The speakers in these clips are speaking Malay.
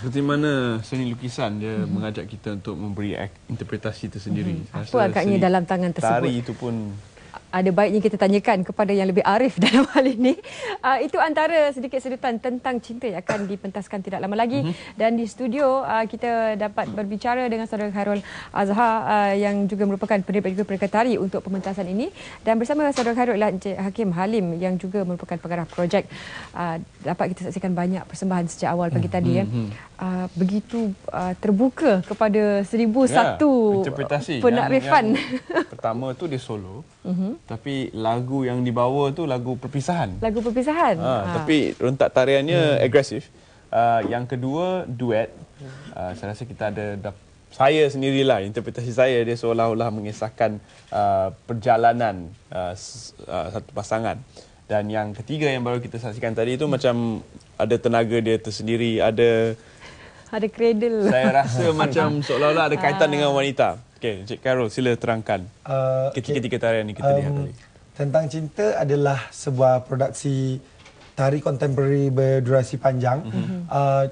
seperti mana seni lukisan dia hmm. mengajak kita untuk memberi interpretasi tersendiri. Hmm. Apa agaknya dalam tangan tersebut? Tari itu pun ada baiknya kita tanyakan kepada yang lebih arif dalam hal ini. Uh, itu antara sedikit sedutan tentang cinta yang akan dipentaskan tidak lama lagi. Mm-hmm. Dan di studio uh, kita dapat berbicara dengan saudara Khairul Azhar uh, yang juga merupakan penerbit juga perkatari untuk pementasan ini. Dan bersama saudara Khairul ialah Encik Hakim Halim yang juga merupakan pengarah projek. Uh, dapat kita saksikan banyak persembahan sejak awal pagi mm-hmm. tadi. Ya. Mhm uh, begitu uh, terbuka kepada seribu ya, satu interpretasi. Kan penakrifan. Yang, yang pertama tu dia solo, mhm. tapi lagu yang dibawa tu lagu perpisahan. Lagu perpisahan. Ha, ha. Tapi rentak tariannya hmm. agresif. Uh, yang kedua duet. Uh, saya rasa kita ada da- saya sendirilah interpretasi saya dia seolah-olah mengisahkan uh, perjalanan uh, uh, satu pasangan. Dan yang ketiga yang baru kita saksikan tadi itu hmm. macam ada tenaga dia tersendiri, ada ada cradle. Saya rasa macam seolah-olah ada kaitan uh. dengan wanita. Okey, Encik Carol sila terangkan. Uh, Ketika-ketika okay. tarian ini kita um, lihat tadi. Tentang Cinta adalah sebuah produksi tari kontemporari berdurasi panjang. Mm-hmm. Uh,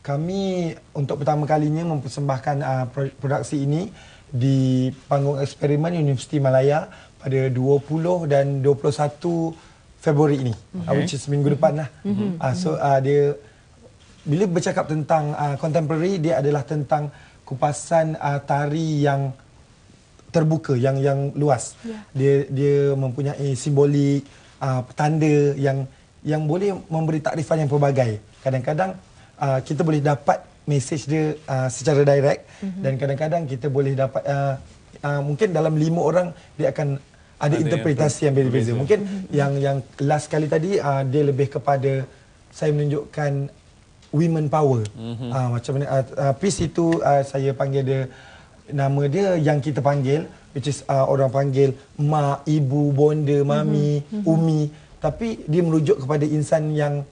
kami untuk pertama kalinya mempersembahkan uh, produksi ini di panggung eksperimen Universiti Malaya pada 20 dan 21 Februari ini. Okay. Uh, which is minggu mhm. depan lah. Mm-hmm. Uh, so mhm. uh, dia bila bercakap tentang uh, contemporary dia adalah tentang kupasan uh, tari yang terbuka yang yang luas. Yeah. Dia dia mempunyai simbolik uh, petanda yang yang boleh memberi takrifan yang pelbagai. Kadang-kadang uh, kita boleh dapat mesej dia uh, secara direct mm-hmm. dan kadang-kadang kita boleh dapat uh, uh, mungkin dalam lima orang dia akan ada, ada interpretasi yang, berbeza. Mungkin mm-hmm. yang yang last kali tadi uh, dia lebih kepada saya menunjukkan women power. Mm-hmm. Uh, macam mana, uh, uh, peace itu uh, saya panggil dia, nama dia yang kita panggil, which is uh, orang panggil mak, ibu, bonda, mhm. mami, mm-hmm. umi. Tapi dia merujuk kepada insan yang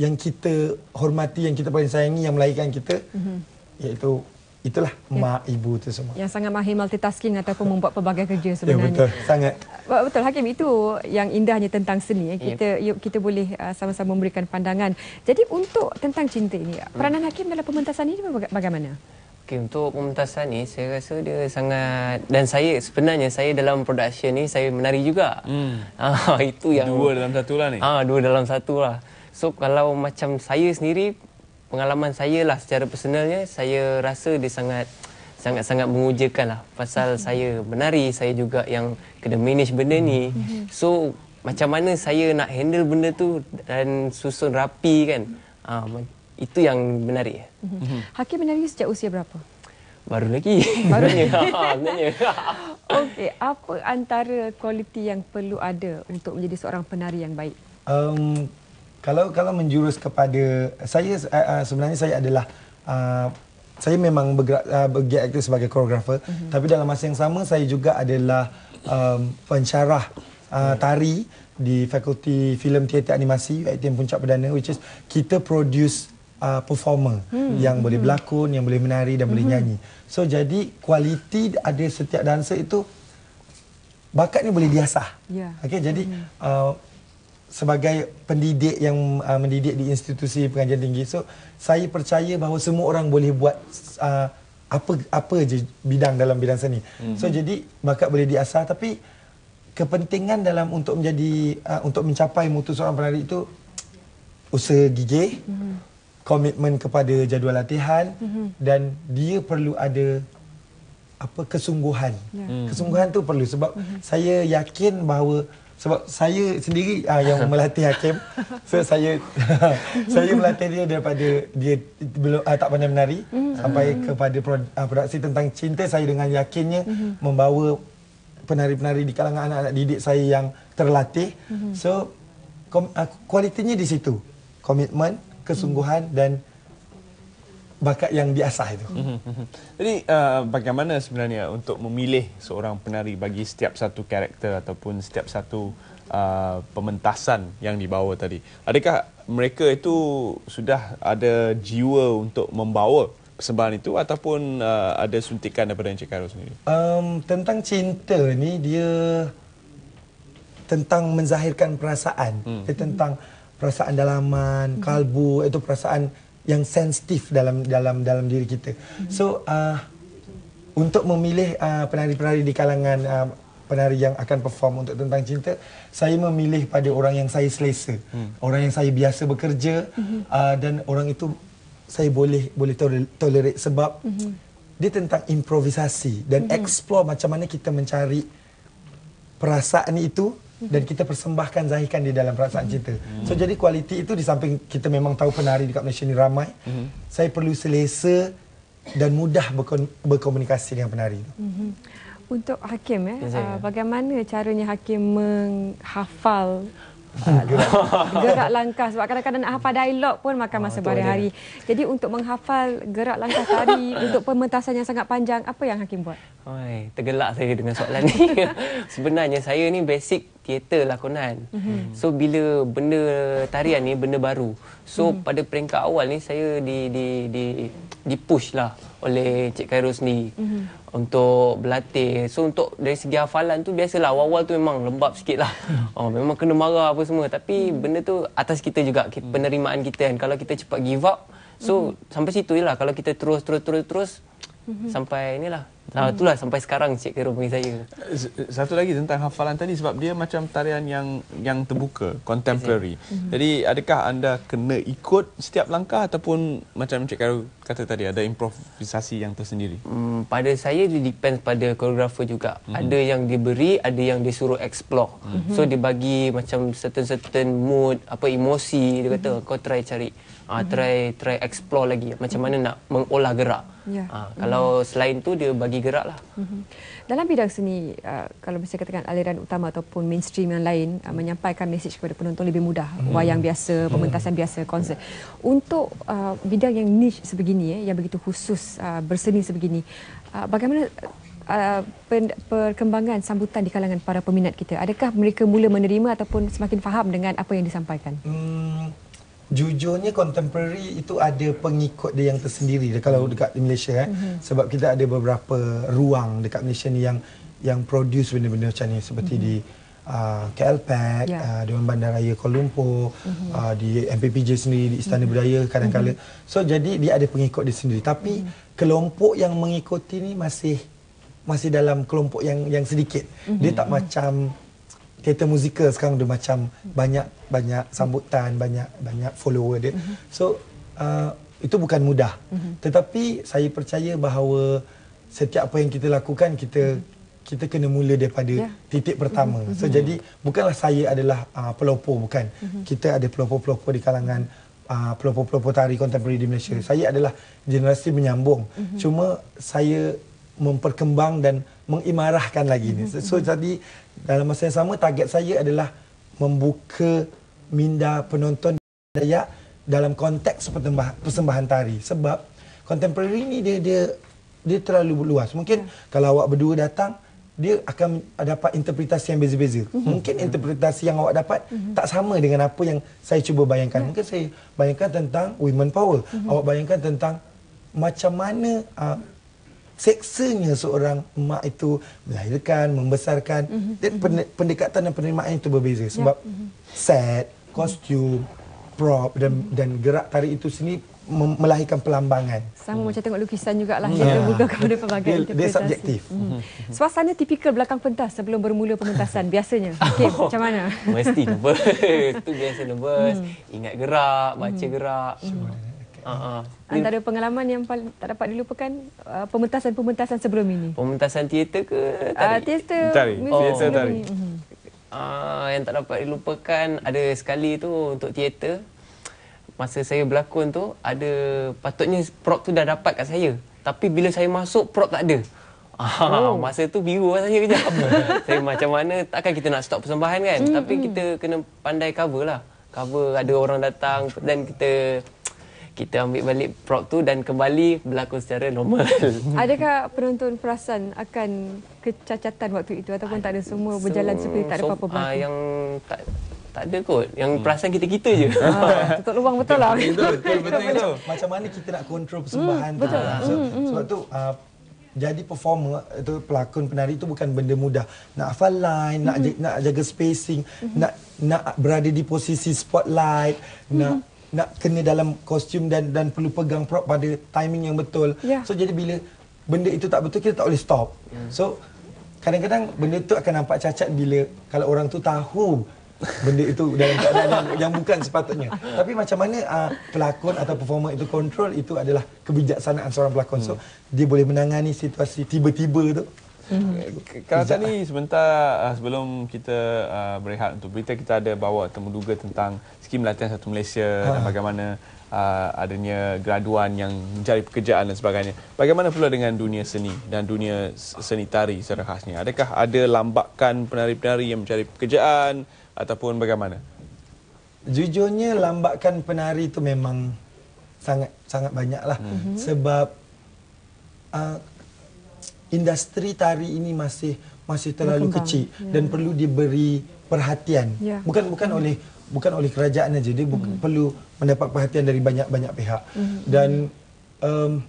yang kita hormati, yang kita paling sayangi, yang melahirkan kita, mm-hmm. iaitu itulah ya. mak, ibu itu semua. Yang sangat mahir multitasking ataupun membuat pelbagai kerja sebenarnya. Ya, betul. Sangat. Betul Hakim itu yang indahnya tentang seni eh. kita yeah. kita boleh uh, sama-sama memberikan pandangan. Jadi untuk tentang cinta ini hmm. peranan Hakim dalam pementasan ini baga- bagaimana? Okay, untuk pementasan ini saya rasa dia sangat dan saya sebenarnya saya dalam production ini saya menari juga. Hmm. Ha, itu yang dua dalam satu lah ni. Ah dua dalam satu lah. So kalau macam saya sendiri pengalaman saya lah secara personalnya saya rasa dia sangat sangat-sangat mengujakan lah pasal hmm saya menari saya juga yang kena manage benda ni hmm so macam mana saya nak handle benda tu dan susun rapi kan hmm uh, itu yang menarik mm-hmm. Hakim menari sejak usia berapa? Baru lagi. Baru ni ya, Sebenarnya. Okey, apa antara kualiti yang perlu ada untuk menjadi seorang penari yang baik? Um, kalau kalau menjurus kepada saya uh, sebenarnya saya adalah uh, saya memang bergerak uh, bergerak aktif sebagai koreografer mm -hmm. tapi dalam masa yang sama saya juga adalah um, pencerah uh, tari di fakulti filem teater animasi UiTM Puncak Perdana which is kita produce Uh, performer hmm. yang boleh hmm. berlakon, yang boleh menari dan hmm. boleh nyanyi. So jadi kualiti ada setiap dancer itu bakat ni boleh diasah. Yeah. Okay, jadi hmm. uh, sebagai pendidik yang uh, mendidik di institusi pengajian tinggi. So, saya percaya bahawa semua orang boleh buat uh, apa apa je bidang dalam bidang seni. Mm-hmm. So, mhm. jadi bakat boleh diasah tapi kepentingan dalam untuk menjadi uh, untuk mencapai mutu seorang penari itu usaha gigih, mm-hmm. komitmen kepada jadual latihan mm-hmm. dan dia perlu ada apa kesungguhan. Yeah. Mm-hmm. Kesungguhan tu perlu sebab mm-hmm. saya yakin bahawa sebab saya sendiri uh, yang melatih Hakim so saya saya melatih dia daripada dia belum uh, tak pandai menari mm-hmm. sampai hmm. kepada pro, uh, ah, produksi tentang cinta saya dengan yakinnya mm-hmm. membawa penari-penari di kalangan anak-anak didik saya yang terlatih mm-hmm. so kom, uh, kualitinya di situ komitmen kesungguhan mm-hmm. dan bakat yang diasah itu. Mhm, mhm. Jadi uh, bagaimana sebenarnya untuk memilih seorang penari bagi setiap satu karakter ataupun setiap satu uh, pementasan yang dibawa tadi? Adakah mereka itu sudah ada jiwa untuk membawa persembahan itu ataupun uh, ada suntikan daripada Encik Karo sendiri? Um, tentang cinta ni dia tentang menzahirkan perasaan. Hmm. Dia tentang perasaan dalaman, kalbu, hmm. itu perasaan yang sensitif dalam dalam dalam diri kita. Mm-hmm. So uh, untuk memilih uh, penari-penari di kalangan uh, penari yang akan perform untuk tentang cinta, saya memilih pada orang yang saya selesa, mm. orang yang saya biasa bekerja mm-hmm. uh, dan orang itu saya boleh boleh tolerate sebab mm-hmm. dia tentang improvisasi dan mm-hmm. explore macam mana kita mencari perasaan itu Mhm. dan kita persembahkan zahirkan di dalam perasaan mm-hmm. cinta. Mhm. So jadi kualiti itu di samping kita memang tahu penari dekat Malaysia ni ramai. Mm-hmm. Saya perlu selesa dan mudah berkomunikasi dengan penari itu. Mm-hmm. Untuk Hakim eh, ya, bagaimana caranya Hakim menghafal gerak. gerak langkah sebab kadang-kadang nak hafal dialog pun makan masa ah, berhari-hari. Jadi untuk menghafal gerak langkah tadi untuk pementasan yang sangat panjang, apa yang Hakim buat? Oi, tergelak saya dengan soalan ni. Sebenarnya saya ni basic teater lakonan. Mm-hmm. So bila benda tarian ni benda baru. So mm-hmm. pada peringkat awal ni saya di di di di push lah oleh Cik Khairul sendiri mm-hmm. untuk berlatih. So untuk dari segi hafalan tu biasalah awal-awal tu memang lembab sikit lah. Oh, memang kena marah apa semua tapi mm benda tu atas kita juga mhm. penerimaan kita kan. Kalau kita cepat give up so mm-hmm. sampai situ je lah kalau kita terus terus terus terus mm-hmm. sampai inilah Nah, ha, hmm. sampai sekarang Cik Kero bagi saya. Satu lagi tentang hafalan tadi sebab dia macam tarian yang yang terbuka, contemporary. Hmm. Jadi adakah anda kena ikut setiap langkah ataupun macam Cik Kero kata tadi ada improvisasi yang tersendiri? Hmm, pada saya dia depends pada koreografer juga. Hmm. Ada yang diberi, ada yang disuruh explore. Hmm. So dia bagi macam certain-certain mood, apa emosi dia kata hmm. kau try cari. Uh, try try explore lagi macam mana nak mengolah gerak. Yeah. Ya. kalau mhm. selain tu dia bagi gerak bergeraklah. Mhm. Dalam bidang seni, uh, kalau saya katakan aliran utama ataupun mainstream yang lain uh, menyampaikan mesej kepada penonton lebih mudah. Mhm. Wayang biasa, mhm. pementasan biasa, konsert. Untuk uh, bidang yang niche sebegini, eh, yang begitu khusus berseni sebegini, bagaimana perkembangan sambutan di kalangan para peminat kita? Adakah mereka mula menerima ataupun semakin faham dengan apa yang disampaikan? Hmm jujurnya contemporary itu ada pengikut dia yang tersendiri kalau hmm. dekat Malaysia eh mm-hmm. sebab kita ada beberapa ruang dekat Malaysia ni yang yang produce benda-benda macam ni seperti mm-hmm. di uh, KL Pack, yeah. uh, Dewan Bandaraya Kuala Lumpur, mm-hmm. uh, di MPPJ sendiri di Istana mm-hmm. Budaya kadang-kadang. Mm-hmm. So jadi dia ada pengikut dia sendiri tapi mm-hmm. kelompok yang mengikuti ni masih masih dalam kelompok yang yang sedikit. Mm-hmm. Dia hmm. tak mm-hmm. macam teater muzikal sekarang dia macam banyak-banyak sambutan, banyak-banyak follower dia. Mhm. So, uh, itu bukan mudah. Mhm. Tetapi saya percaya bahawa setiap apa yang kita lakukan, kita kita kena mula daripada yeah. titik pertama. Mhm. So, mm-hmm. jadi bukanlah saya adalah uh, pelopor, bukan. Mm-hmm. Kita ada pelopor-pelopor di kalangan uh, pelopor-pelopor tari kontemporari di Malaysia. Mm-hmm. Saya adalah generasi menyambung. Mm-hmm. Cuma saya memperkembang dan mengimarahkan lagi ni. So, so mm-hmm. jadi dalam masa yang sama target saya adalah membuka minda penonton daya dalam konteks persembahan tari sebab contemporary ni dia dia dia terlalu luas. Mungkin ya. kalau awak berdua datang dia akan dapat interpretasi yang beza-beza. Mm-hmm. Mungkin mm-hmm. interpretasi yang awak dapat tak sama dengan apa yang saya cuba bayangkan. Ya. Mungkin saya bayangkan tentang women power. Awak bayangkan tentang macam mana uh, seksanya seorang mak itu melahirkan, membesarkan. Mm-hmm. Pendekatan dan penerimaan itu berbeza sebab yeah. Mhm. set, kostum, prop dan mm-hmm. dan gerak tarik itu sini melahirkan pelambangan. Sama hmm. macam tengok lukisan juga lah. Dia hmm. ya. terbuka kepada pelbagai interpretasi. Dia, dia subjektif. Hmm. Suasana tipikal belakang pentas sebelum bermula pementasan biasanya. Okey, oh, macam mana? Mesti nervous. Itu biasa nervous. Hmm. Ingat gerak, baca hmm. gerak. Hmm. Uh-huh. Antara pengalaman yang paling tak dapat dilupakan uh, pementasan-pementasan sebelum ini. Pementasan teater ke ah, tadi? Uh, teater. Tari. Oh, teater tadi. Uh, mhm. yang tak dapat dilupakan ada sekali tu untuk teater masa saya berlakon tu ada patutnya prop tu dah dapat kat saya tapi bila saya masuk prop tak ada oh. masa tu biru lah saya kejap saya macam mana takkan kita nak stop persembahan kan mm, tapi kita kena pandai cover lah cover ada orang datang dan kita kita ambil balik prop tu dan kembali berlakon secara normal. Adakah penonton perasan akan kecacatan waktu itu ataupun tak ada semua so, berjalan seperti tak ada apa-apa berlaku? Uh, yang tak tak ada kot. Yang hmm. perasan kita-kita je. Ha, tutup lubang betul lah. Betul, betul, betul, betul, betul, betul. Macam mana kita nak kontrol hmm, persembahan hmm, tu. Betul. Ah, so, hmm, hmm. Sebab tu, uh, jadi performer atau eh, pelakon penari itu bukan benda mudah. Nak hafal line, nak, mm-hmm. nak jaga spacing, mm-hmm. nak nak berada di posisi spotlight, mm-hmm. nak nak kena dalam kostum dan dan perlu pegang prop pada timing yang betul. Yeah. So jadi bila benda itu tak betul kita tak boleh stop. Yeah. So kadang-kadang benda tu akan nampak cacat bila kalau orang tu tahu benda itu dalam keadaan yang, yang bukan sepatutnya. Tapi macam mana uh, pelakon atau performer itu kontrol itu adalah kebijaksanaan seorang pelakon. Hmm. So dia boleh menangani situasi tiba-tiba tu. Mm-hmm. Kalau tadi sebentar uh, sebelum kita uh, berehat untuk berita kita ada bawa temu duga tentang skim latihan satu Malaysia ha. dan bagaimana uh, adanya graduan yang mencari pekerjaan dan sebagainya. Bagaimana pula dengan dunia seni dan dunia seni tari secara khasnya? Adakah ada lambakan penari-penari yang mencari pekerjaan ataupun bagaimana? Jujurnya lambakan penari itu memang sangat sangat banyaklah mm-hmm. sebab uh, industri tari ini masih masih terlalu Berkembang. kecil yeah. dan perlu diberi perhatian yeah. bukan bukan oleh bukan oleh kerajaan aja dia hmm perlu mendapat perhatian dari banyak-banyak pihak hmm dan um,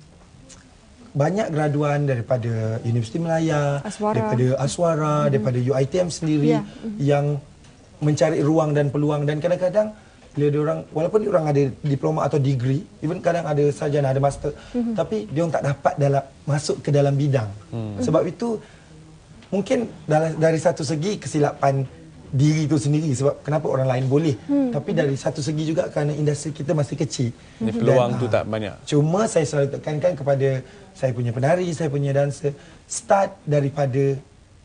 banyak graduan daripada Universiti Melaya daripada Aswara hmm daripada UiTM sendiri yeah. hmm yang mencari ruang dan peluang dan kadang-kadang bila dia orang walaupun dia orang ada diploma atau degree even kadang ada sarjana ada master mm-hmm. tapi dia orang tak dapat dalam masuk ke dalam bidang mm-hmm. sebab itu mungkin dalam, dari satu segi kesilapan diri tu sendiri sebab kenapa orang lain boleh mm-hmm. tapi dari satu segi juga kerana industri kita masih kecil mm-hmm. dan, peluang tu ah, tak banyak cuma saya selalu tekankan kepada saya punya penari saya punya dancer start daripada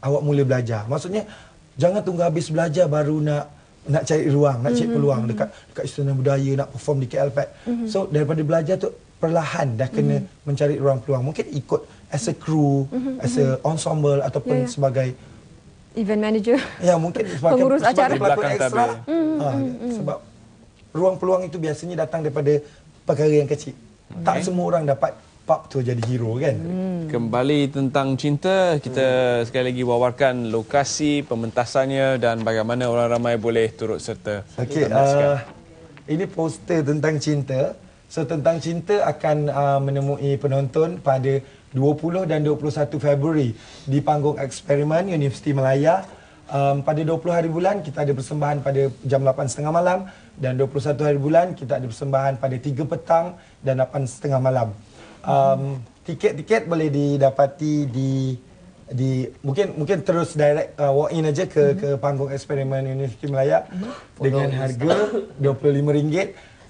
awak mula belajar maksudnya jangan tunggu habis belajar baru nak nak cari ruang, nak cari hmm, peluang mm-hmm. dekat hmm. dekat istana budaya nak perform di KL Pad. Mm-hmm. So daripada belajar tu perlahan dah kena mm-hmm. mencari ruang peluang. Mungkin ikut as a crew, mm-hmm. as a hmm, ensemble ataupun yeah, ya. sebagai event manager. Ya, mungkin sebagai pengurus acara sebagai pelakon ekstra. Mm-hmm. Ha, sebab ruang peluang itu biasanya datang daripada perkara yang kecil. Okay. Tak semua orang dapat Pak tu jadi hero kan. Hmm. Kembali tentang cinta, kita hmm. sekali lagi wawarkan lokasi pementasannya dan bagaimana orang ramai boleh turut serta. Okey, uh, ini poster tentang cinta. So tentang cinta akan uh, menemui penonton pada 20 dan 21 Februari di panggung eksperimen Universiti Malaya. Um, pada 20 hari bulan kita ada persembahan pada jam 8.30 malam dan 21 hari bulan kita ada persembahan pada 3 petang dan 8.30 malam um, tiket-tiket boleh didapati di di mungkin mungkin terus direct uh, walk in aja ke mm-hmm. ke panggung eksperimen Universiti Melaya mm-hmm. dengan harga RM25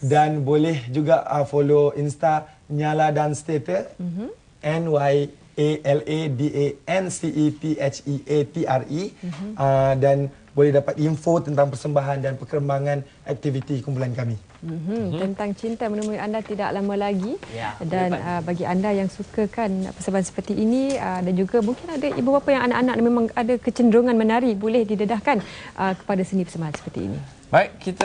dan boleh juga uh, follow Insta Nyala dan Stater mhm. N Y A L A D A N C E T H E A T R E mhm. uh, dan boleh dapat info tentang persembahan dan perkembangan aktiviti kumpulan kami. Mm-hmm. Mm-hmm. Tentang cinta menemui anda tidak lama lagi ya, dan uh, bagi anda yang sukakan persembahan seperti ini uh, dan juga mungkin ada ibu bapa yang anak-anak memang ada kecenderungan menari boleh didedahkan uh, kepada seni persembahan seperti ini. Baik kita.